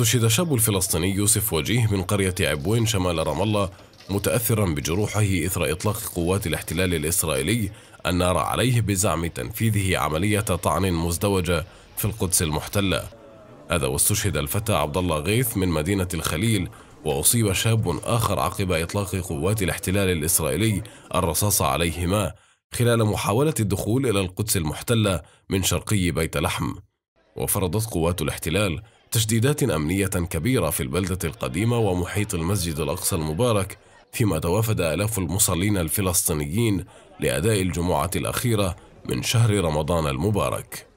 استشهد شاب فلسطيني يوسف وجيه من قرية عبوين شمال رام الله متأثرا بجروحه إثر إطلاق قوات الاحتلال الإسرائيلي النار عليه بزعم تنفيذه عملية طعن مزدوجة في القدس المحتلة هذا واستشهد الفتى عبد الله غيث من مدينة الخليل وأصيب شاب آخر عقب إطلاق قوات الاحتلال الإسرائيلي الرصاص عليهما خلال محاولة الدخول إلى القدس المحتلة من شرقي بيت لحم وفرضت قوات الاحتلال تشديدات أمنية كبيرة في البلدة القديمة ومحيط المسجد الأقصى المبارك فيما توافد آلاف المصلين الفلسطينيين لأداء الجمعة الأخيرة من شهر رمضان المبارك